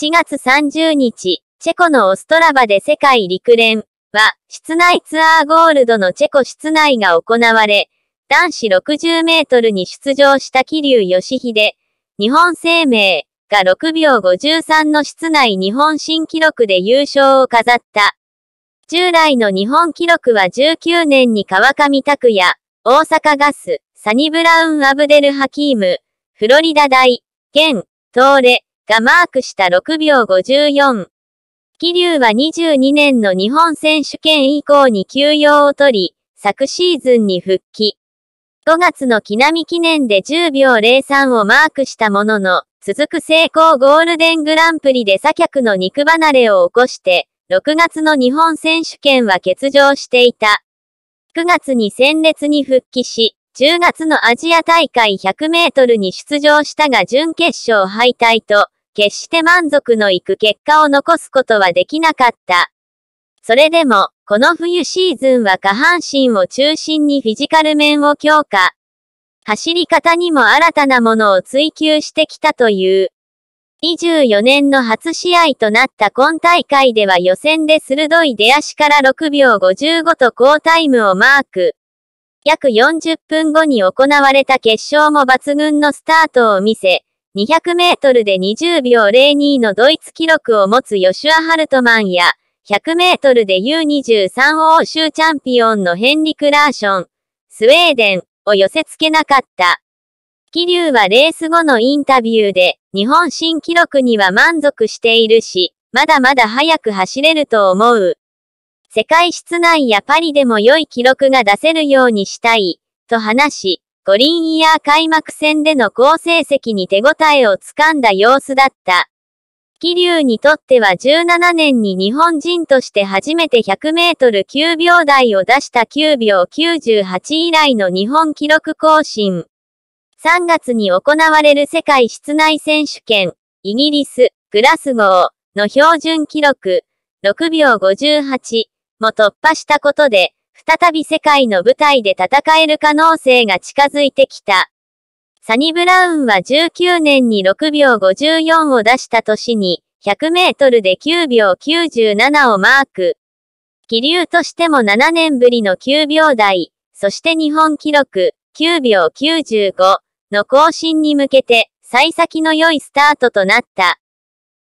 7月30日、チェコのオストラバで世界陸連は、室内ツアーゴールドのチェコ室内が行われ、男子60メートルに出場した桐生義秀、日本生命が6秒53の室内日本新記録で優勝を飾った。従来の日本記録は19年に川上拓也、大阪ガス、サニブラウン・アブデル・ハキーム、フロリダ大、現、トーレ、がマークした6秒54。桐生は22年の日本選手権以降に休養を取り、昨シーズンに復帰。5月の木並記念で10秒03をマークしたものの、続く成功ゴールデングランプリで左脚の肉離れを起こして、6月の日本選手権は欠場していた。9月に戦列に復帰し、10月のアジア大会100メートルに出場したが準決勝敗退と、決して満足のいく結果を残すことはできなかった。それでも、この冬シーズンは下半身を中心にフィジカル面を強化。走り方にも新たなものを追求してきたという。24年の初試合となった今大会では予選で鋭い出足から6秒55と好タイムをマーク。約40分後に行われた決勝も抜群のスタートを見せ、200メートルで20秒02のドイツ記録を持つヨシュア・ハルトマンや、100メートルで U23 欧州チャンピオンのヘンリク・ラーション、スウェーデンを寄せ付けなかった。桐生はレース後のインタビューで、日本新記録には満足しているし、まだまだ早く走れると思う。世界室内やパリでも良い記録が出せるようにしたい、と話し、トリンイヤー開幕戦での好成績に手応えをつかんだ様子だった。桐生にとっては17年に日本人として初めて100メートル9秒台を出した9秒98以来の日本記録更新。3月に行われる世界室内選手権、イギリス、グラスゴーの標準記録、6秒58も突破したことで、再び世界の舞台で戦える可能性が近づいてきた。サニブラウンは19年に6秒54を出した年に、100メートルで9秒97をマーク。気流としても7年ぶりの9秒台、そして日本記録、9秒95の更新に向けて、幸先の良いスタートとなった。